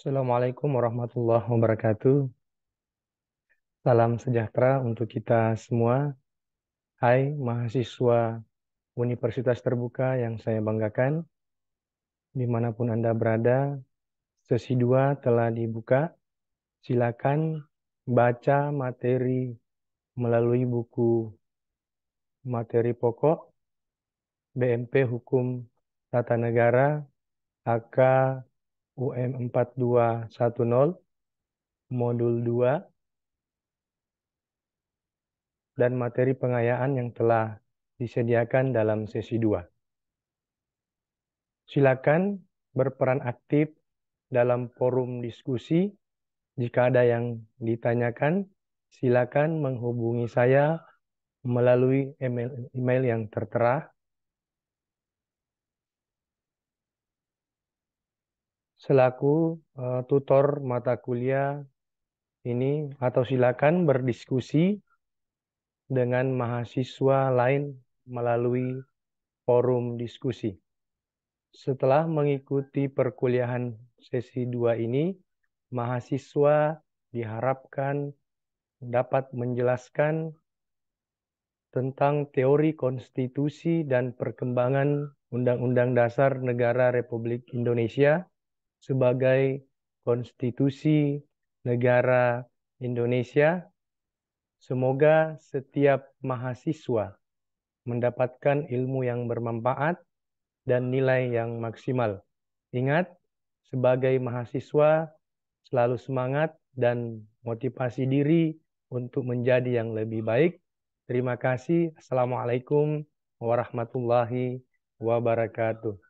Assalamualaikum warahmatullahi wabarakatuh. Salam sejahtera untuk kita semua. Hai mahasiswa Universitas Terbuka yang saya banggakan. Dimanapun Anda berada, sesi dua telah dibuka. Silakan baca materi melalui buku materi pokok BMP Hukum Tata Negara AK UM 4210 modul 2 dan materi pengayaan yang telah disediakan dalam sesi 2. Silakan berperan aktif dalam forum diskusi. Jika ada yang ditanyakan, silakan menghubungi saya melalui email, email yang tertera selaku uh, tutor mata kuliah ini atau silakan berdiskusi dengan mahasiswa lain melalui forum diskusi. Setelah mengikuti perkuliahan sesi 2 ini, mahasiswa diharapkan dapat menjelaskan tentang teori konstitusi dan perkembangan Undang-Undang Dasar Negara Republik Indonesia sebagai konstitusi negara Indonesia. Semoga setiap mahasiswa mendapatkan ilmu yang bermanfaat dan nilai yang maksimal. Ingat, sebagai mahasiswa selalu semangat dan motivasi diri untuk menjadi yang lebih baik. Terima kasih. Assalamualaikum warahmatullahi wabarakatuh.